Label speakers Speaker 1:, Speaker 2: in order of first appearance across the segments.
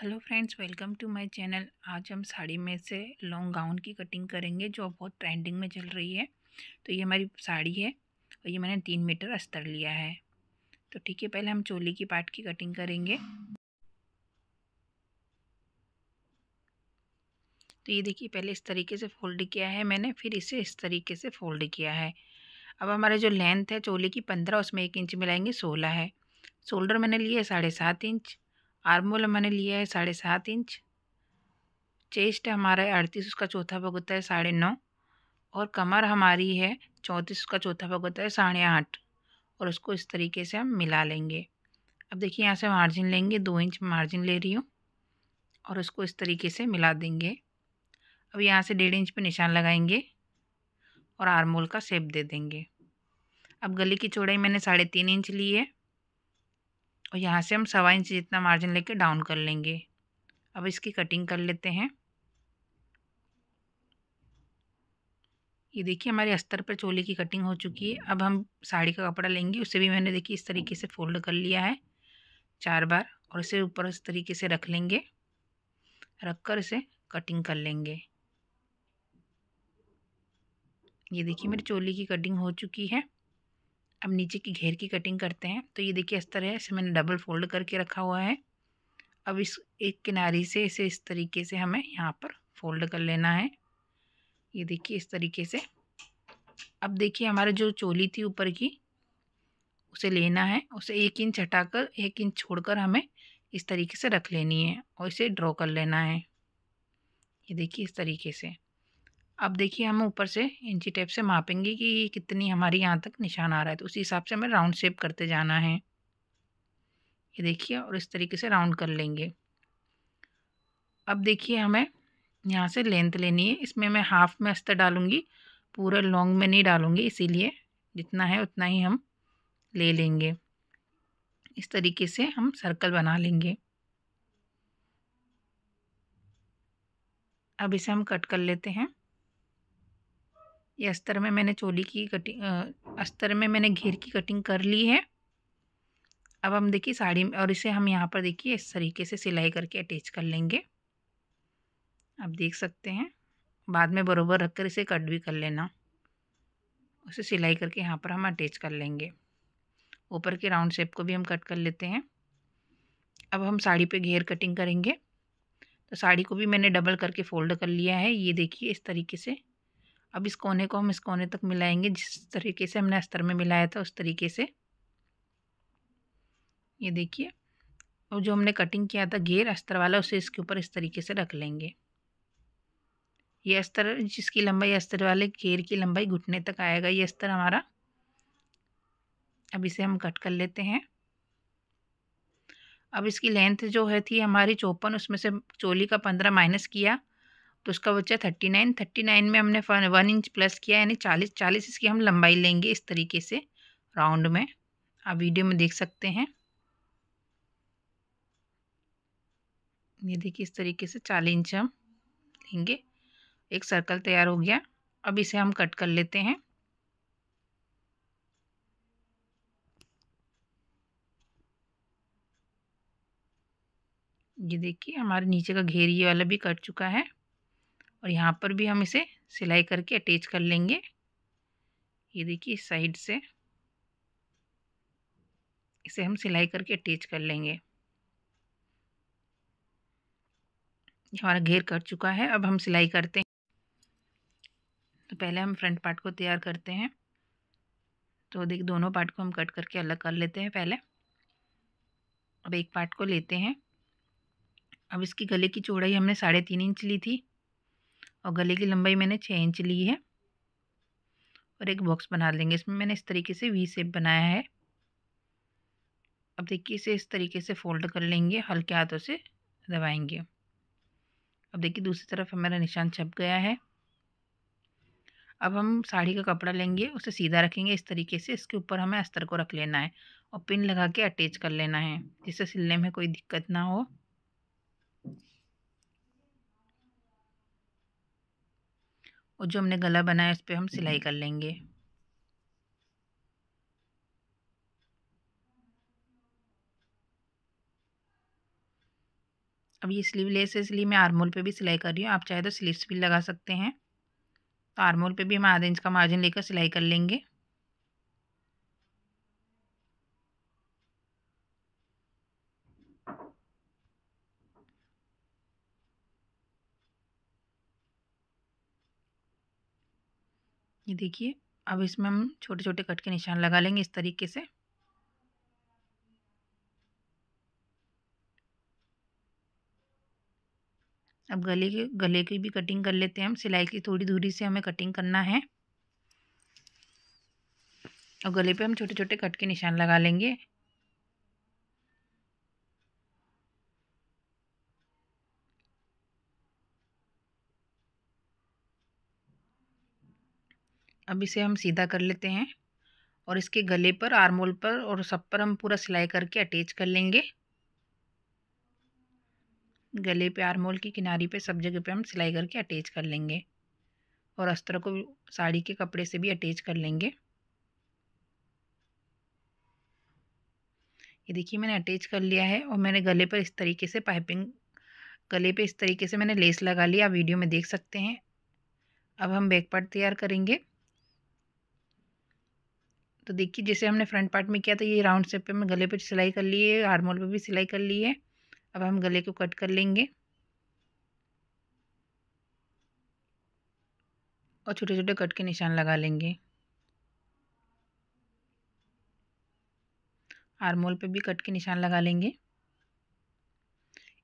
Speaker 1: hello friends welcome to my channel आज हम साड़ी में से लॉन्ग गाउन की कटिंग करेंगे जो बहुत ट्रेंडिंग में चल रही है तो ये हमारी साड़ी है और ये मैंने तीन मीटर अस्तर लिया है तो ठीक है पहले हम चोली की पार्ट की कटिंग करेंगे तो ये देखिए पहले इस तरीके से फोल्ड किया है मैंने फिर इसे इस तरीके से फोल्ड किया है अब हमारा जो लेंथ है चोली की पंद्रह उसमें एक इंच मिलाएंगे सोलह है शोल्डर मैंने लिए साढ़े सात इंच आर्मोल मैंने लिया है साढ़े सात इंच चेस्ट हमारा है अड़तीस उसका चौथा भाग होता है साढ़े नौ और कमर हमारी है चौंतीस उसका चौथा भाग होता है साढ़े आठ और उसको इस तरीके से हम मिला लेंगे अब देखिए यहाँ से मार्जिन लेंगे दो इंच मार्जिन ले रही हूँ और उसको इस तरीके से मिला देंगे अब यहाँ से डेढ़ इंच पर निशान लगाएंगे और आरमोल का सेप दे देंगे अब गले की चौड़ाई मैंने साढ़े तीन इंच ली है और यहाँ से हम सवा इंच जितना मार्जिन लेके डाउन कर लेंगे अब इसकी कटिंग कर लेते हैं ये देखिए हमारे अस्तर पर चोली की कटिंग हो चुकी है अब हम साड़ी का कपड़ा लेंगे उसे भी मैंने देखिए इस तरीके से फोल्ड कर लिया है चार बार और इसे ऊपर इस तरीके से रख लेंगे रख कर इसे कटिंग कर लेंगे ये देखिए मेरी चोली की कटिंग हो चुकी है अब नीचे की घेर की कटिंग करते हैं तो ये देखिए इस तरह इसे मैंने डबल फोल्ड करके रखा हुआ है अब इस एक किनारे से इसे इस तरीके से हमें यहाँ पर फोल्ड कर लेना है ये देखिए इस तरीके से अब देखिए हमारे जो चोली थी ऊपर की उसे लेना है उसे एक इंच हटाकर एक इंच छोड़कर हमें इस तरीके से रख लेनी है और इसे ड्रॉ कर लेना है ये देखिए इस तरीके से अब देखिए हम ऊपर से इंची टेप से मापेंगे कि ये कितनी हमारी यहाँ तक निशान आ रहा है तो उसी हिसाब से हमें राउंड शेप करते जाना है ये देखिए और इस तरीके से राउंड कर लेंगे अब देखिए हमें यहाँ से लेंथ लेनी है इसमें मैं हाफ में अस्तर डालूँगी पूरे लॉन्ग में नहीं डालूँगी इसीलिए जितना है उतना ही हम ले लेंगे इस तरीके से हम सर्कल बना लेंगे अब इसे हम कट कर लेते हैं ये अस्तर में मैंने चोली की कटिंग अस्तर में मैंने घेर की कटिंग कर ली है अब हम देखिए साड़ी में और इसे हम यहाँ पर देखिए इस तरीके से सिलाई करके अटैच कर लेंगे आप देख सकते हैं बाद में बरोबर रख कर इसे कट भी कर लेना उसे सिलाई करके यहाँ पर हम अटैच कर लेंगे ऊपर के राउंड शेप को भी हम कट कर लेते हैं अब हम साड़ी पे घेर कटिंग करेंगे तो साड़ी को भी मैंने डबल करके फोल्ड कर लिया है ये देखिए इस तरीके से अब इस कोने को हम इस कोने तक मिलाएंगे जिस तरीके से हमने अस्तर में मिलाया था उस तरीके से ये देखिए और जो हमने कटिंग किया था घेर अस्तर वाला उसे इसके ऊपर इस तरीके से रख लेंगे ये अस्तर जिसकी लंबाई अस्तर वाले घेर की लंबाई घुटने तक आएगा ये अस्तर हमारा अब इसे हम कट कर लेते हैं अब इसकी लेंथ जो है थी हमारी चौपन उसमें से चोली का पंद्रह माइनस किया तो उसका बच्चा थर्टी नाइन थर्टी नाइन में हमने वन इंच प्लस किया यानी चालीस चालीस इसकी हम लंबाई लेंगे इस तरीके से राउंड में आप वीडियो में देख सकते हैं ये देखिए इस तरीके से चालीस इंच हम लेंगे एक सर्कल तैयार हो गया अब इसे हम कट कर लेते हैं ये देखिए हमारे नीचे का घेर ये वाला भी कट चुका है और यहाँ पर भी हम इसे सिलाई करके अटैच कर लेंगे ये देखिए साइड से इसे हम सिलाई करके अटैच कर लेंगे हमारा घेर कर चुका है अब हम सिलाई करते हैं तो पहले हम फ्रंट पार्ट को तैयार करते हैं तो देख दोनों पार्ट को हम कट करके अलग कर लेते हैं पहले अब एक पार्ट को लेते हैं अब इसकी गले की चौड़ाई हमने साढ़े तीन इंच ली थी और गले की लंबाई मैंने छः इंच ली है और एक बॉक्स बना लेंगे इसमें मैंने इस तरीके से वी सेप बनाया है अब देखिए इसे इस तरीके से फोल्ड कर लेंगे हल्के हाथों से दबाएंगे अब देखिए दूसरी तरफ हमारा निशान छप गया है अब हम साड़ी का कपड़ा लेंगे उसे सीधा रखेंगे इस तरीके से इसके ऊपर हमें अस्तर को रख लेना है और पिन लगा के अटैच कर लेना है जिससे सिलने में कोई दिक्कत ना हो और जो हमने गला बनाया उस पर हम सिलाई कर लेंगे अब ये स्लीव लेस है इसलिए मैं आरमोल पे भी सिलाई कर रही हूँ आप चाहे तो स्लीव्स भी लगा सकते हैं तो आरमोल पे भी हम आधा इंच का मार्जिन लेकर सिलाई कर लेंगे ये देखिए अब इसमें हम छोटे छोटे कट के निशान लगा लेंगे इस तरीके से अब गले के गले की भी कटिंग कर लेते हैं हम सिलाई की थोड़ी दूरी से हमें कटिंग करना है और गले पे हम छोटे छोटे कट के निशान लगा लेंगे अब इसे हम सीधा कर लेते हैं और इसके गले पर आरमोल पर और सब पर हम पूरा सिलाई करके अटैच कर लेंगे गले पे आरमोल की किनारी पे सब जगह पे हम सिलाई करके अटैच कर लेंगे और अस्त्र को साड़ी के कपड़े से भी अटैच कर लेंगे ये देखिए मैंने अटैच कर लिया है और मैंने गले पर इस तरीके से पाइपिंग गले पे इस तरीके से मैंने लेस लगा लिया आप वीडियो में देख सकते हैं अब हम बैक पार्ट तैयार करेंगे तो देखिए जैसे हमने फ्रंट पार्ट में किया था ये राउंड शेप पे मैं गले पे सिलाई कर ली है हारमोल पे भी सिलाई कर ली है अब हम गले को कट कर लेंगे और छोटे छोटे कट के निशान लगा लेंगे आरमोल पे भी कट के निशान लगा लेंगे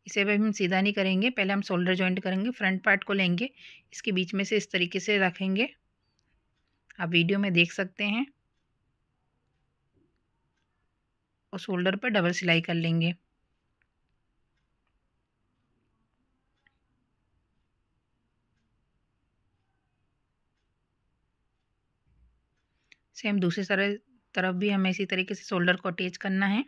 Speaker 1: इसे भी हम सीधा नहीं करेंगे पहले हम शोल्डर ज्वाइंट करेंगे फ्रंट पार्ट को लेंगे इसके बीच में से इस तरीके से रखेंगे आप वीडियो में देख सकते हैं और शोल्डर पर डबल सिलाई कर लेंगे सेम दूसरे सारे तरफ भी हमें इसी तरीके से शोल्डर को अटैच करना है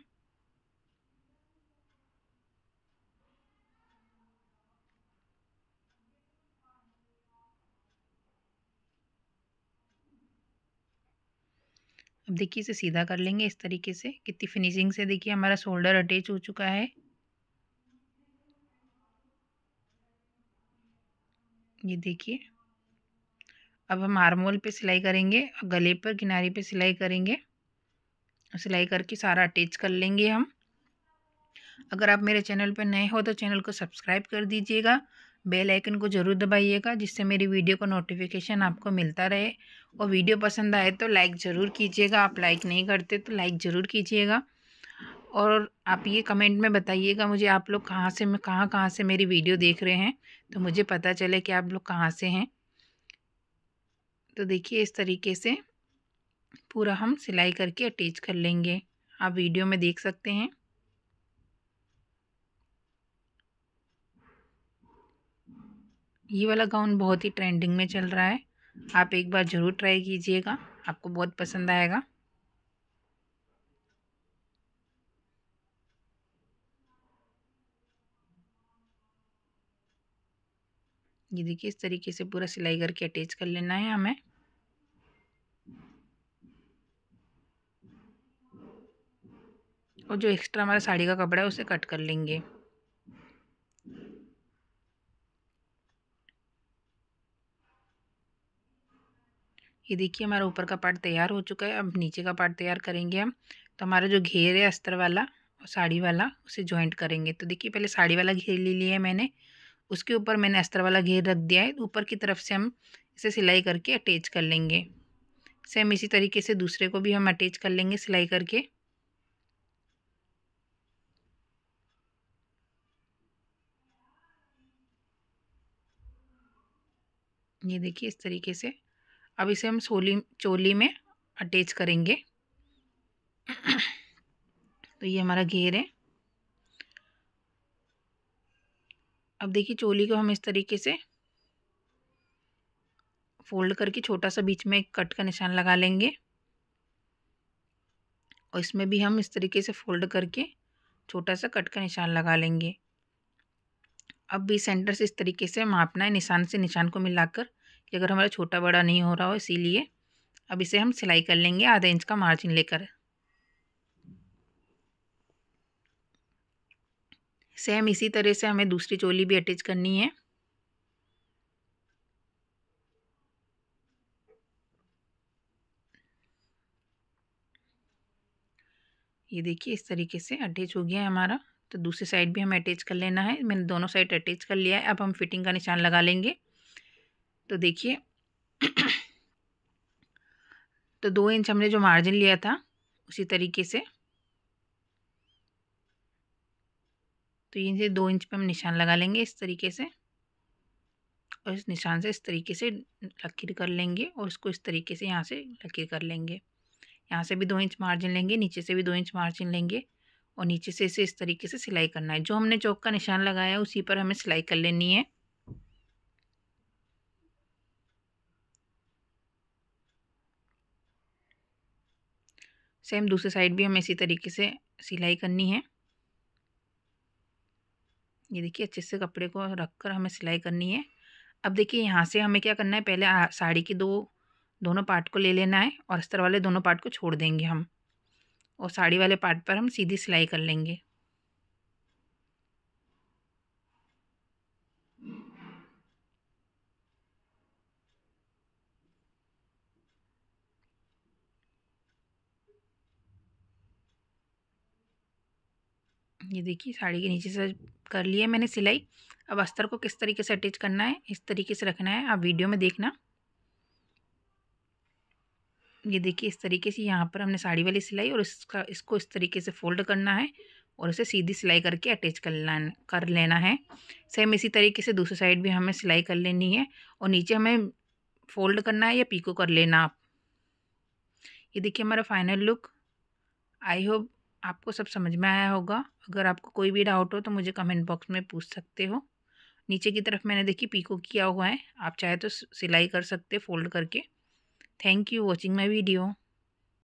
Speaker 1: अब देखिए इसे सीधा कर लेंगे इस तरीके से कितनी फिनिशिंग से देखिए हमारा शोल्डर अटैच हो चुका है ये देखिए अब हम हारमोल पे सिलाई करेंगे गले पर किनारे पे सिलाई करेंगे सिलाई करके सारा अटैच कर लेंगे हम अगर आप मेरे चैनल पर नए हो तो चैनल को सब्सक्राइब कर दीजिएगा बेल आइकन को ज़रूर दबाइएगा जिससे मेरी वीडियो का नोटिफिकेशन आपको मिलता रहे और वीडियो पसंद आए तो लाइक ज़रूर कीजिएगा आप लाइक नहीं करते तो लाइक ज़रूर कीजिएगा और आप ये कमेंट में बताइएगा मुझे आप लोग कहाँ से मैं कहाँ कहाँ से मेरी वीडियो देख रहे हैं तो मुझे पता चले कि आप लोग कहाँ से हैं तो देखिए इस तरीके से पूरा हम सिलाई करके अटैच कर लेंगे आप वीडियो में देख सकते हैं ये वाला गाउन बहुत ही ट्रेंडिंग में चल रहा है आप एक बार ज़रूर ट्राई कीजिएगा आपको बहुत पसंद आएगा ये देखिए इस तरीके से पूरा सिलाई करके अटैच कर लेना है हमें और जो एक्स्ट्रा हमारा साड़ी का कपड़ा है उसे कट कर लेंगे ये देखिए हमारा ऊपर का पार्ट तैयार हो चुका है अब नीचे का पार्ट तैयार करेंगे हम तो हमारा जो घेर है अस्तर वाला और साड़ी वाला उसे ज्वाइंट करेंगे तो देखिए पहले साड़ी वाला घेर ले लिया है मैंने उसके ऊपर मैंने अस्तर वाला घेर रख दिया है ऊपर की तरफ से हम इसे सिलाई करके अटैच कर लेंगे सेम इसी तरीके से दूसरे को भी हम अटैच कर लेंगे सिलाई करके ये देखिए इस तरीके से अब इसे हम सोली चोली में अटैच करेंगे तो ये हमारा घेर है अब देखिए चोली को हम इस तरीके से फोल्ड करके छोटा सा बीच में एक कट का निशान लगा लेंगे और इसमें भी हम इस तरीके से फोल्ड करके छोटा सा कट का निशान लगा लेंगे अब भी सेंटर से इस तरीके से मापना है निशान से निशान को मिलाकर कि अगर हमारा छोटा बड़ा नहीं हो रहा हो इसीलिए अब इसे हम सिलाई कर लेंगे आधा इंच का मार्जिन लेकर सेम इसी तरह से हमें दूसरी चोली भी अटैच करनी है ये देखिए इस तरीके से अटैच हो गया है हमारा तो दूसरी साइड भी हमें अटैच कर लेना है मैंने दोनों साइड अटैच कर लिया है अब हम फिटिंग का निशान लगा लेंगे तो देखिए तो दो इंच हमने जो मार्जिन लिया था उसी तरीके से तो ये दो इंच पे हम निशान लगा लेंगे इस तरीके से और इस निशान से इस तरीके से लकीर कर लेंगे और इसको इस तरीके से यहाँ से लकीर कर लेंगे यहाँ से भी दो इंच मार्जिन लेंगे नीचे से भी दो इंच मार्जिन लेंगे और नीचे से इसे इस तरीके से सिलाई करना है जो हमने चौक का निशान लगाया है उसी पर हमें सिलाई कर लेनी है सेम दूसरी साइड भी हमें इसी तरीके से सिलाई करनी है ये देखिए अच्छे से कपड़े को रख कर हमें सिलाई करनी है अब देखिए यहाँ से हमें क्या करना है पहले साड़ी की दो दोनों पार्ट को ले लेना है और अस्तर वाले दोनों पार्ट को छोड़ देंगे हम और साड़ी वाले पार्ट पर हम सीधी सिलाई कर लेंगे ये देखिए साड़ी के नीचे से कर लिया मैंने सिलाई अब अस्तर को किस तरीके से अटैच करना है इस तरीके से रखना है आप वीडियो में देखना ये देखिए इस तरीके से यहाँ पर हमने साड़ी वाली सिलाई और इसका इसको इस तरीके से फोल्ड करना है और इसे सीधी सिलाई करके अटैच कर लेना कर लेना है सेम इसी तरीके से दूसरी साइड भी हमें सिलाई कर लेनी है और नीचे हमें फोल्ड करना है या पीको कर लेना आप ये देखिए हमारा फाइनल लुक आई होप आपको सब समझ में आया होगा अगर आपको कोई भी डाउट हो तो मुझे कमेंट बॉक्स में पूछ सकते हो नीचे की तरफ मैंने देखी पीको किया हुआ है आप चाहे तो सिलाई कर सकते फोल्ड करके thank you watching my video